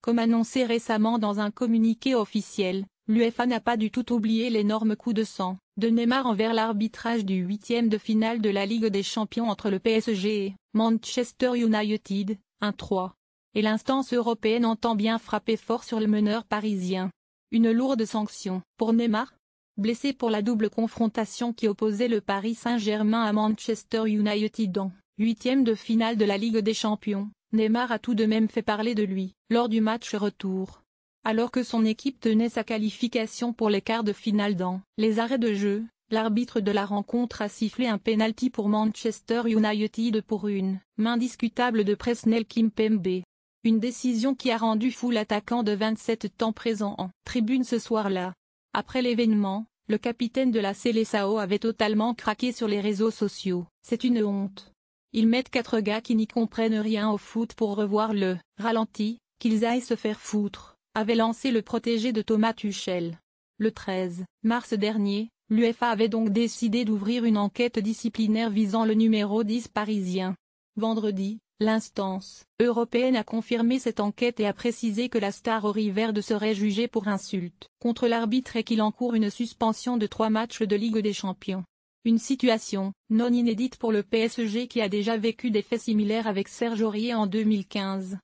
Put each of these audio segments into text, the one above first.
Comme annoncé récemment dans un communiqué officiel, l'UEFA n'a pas du tout oublié l'énorme coup de sang de Neymar envers l'arbitrage du huitième de finale de la Ligue des Champions entre le PSG et Manchester United, 1-3 et l'instance européenne entend bien frapper fort sur le meneur parisien. Une lourde sanction pour Neymar, blessé pour la double confrontation qui opposait le Paris Saint-Germain à Manchester United en huitième de finale de la Ligue des Champions. Neymar a tout de même fait parler de lui lors du match retour. Alors que son équipe tenait sa qualification pour les quarts de finale dans les arrêts de jeu, l'arbitre de la rencontre a sifflé un penalty pour Manchester United pour une main discutable de Presnel Kimpembe. Une décision qui a rendu fou l'attaquant de 27 temps présent en tribune ce soir-là. Après l'événement, le capitaine de la Célessao avait totalement craqué sur les réseaux sociaux. C'est une honte. Ils mettent quatre gars qui n'y comprennent rien au foot pour revoir le ralenti, qu'ils aillent se faire foutre, avait lancé le protégé de Thomas Tuchel. Le 13 mars dernier, l'UFA avait donc décidé d'ouvrir une enquête disciplinaire visant le numéro 10 parisien. Vendredi, L'instance européenne a confirmé cette enquête et a précisé que la star Rory Verde serait jugée pour insulte contre l'arbitre et qu'il encourt une suspension de trois matchs de Ligue des Champions. Une situation non inédite pour le PSG qui a déjà vécu des faits similaires avec Serge Aurier en 2015.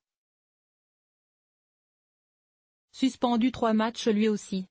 Suspendu trois matchs lui aussi.